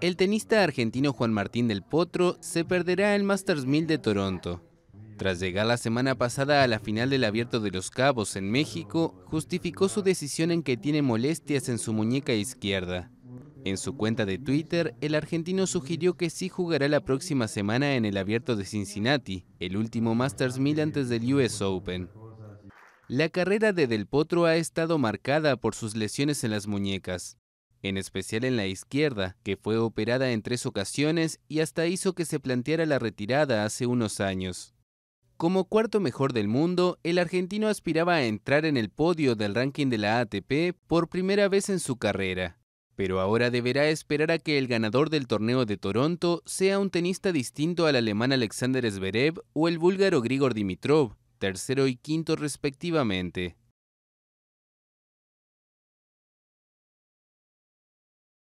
El tenista argentino Juan Martín del Potro se perderá el Masters 1000 de Toronto. Tras llegar la semana pasada a la final del Abierto de los Cabos en México, justificó su decisión en que tiene molestias en su muñeca izquierda. En su cuenta de Twitter, el argentino sugirió que sí jugará la próxima semana en el Abierto de Cincinnati, el último Masters 1000 antes del US Open. La carrera de Del Potro ha estado marcada por sus lesiones en las muñecas en especial en la izquierda, que fue operada en tres ocasiones y hasta hizo que se planteara la retirada hace unos años. Como cuarto mejor del mundo, el argentino aspiraba a entrar en el podio del ranking de la ATP por primera vez en su carrera, pero ahora deberá esperar a que el ganador del torneo de Toronto sea un tenista distinto al alemán Alexander Zverev o el búlgaro Grigor Dimitrov, tercero y quinto respectivamente.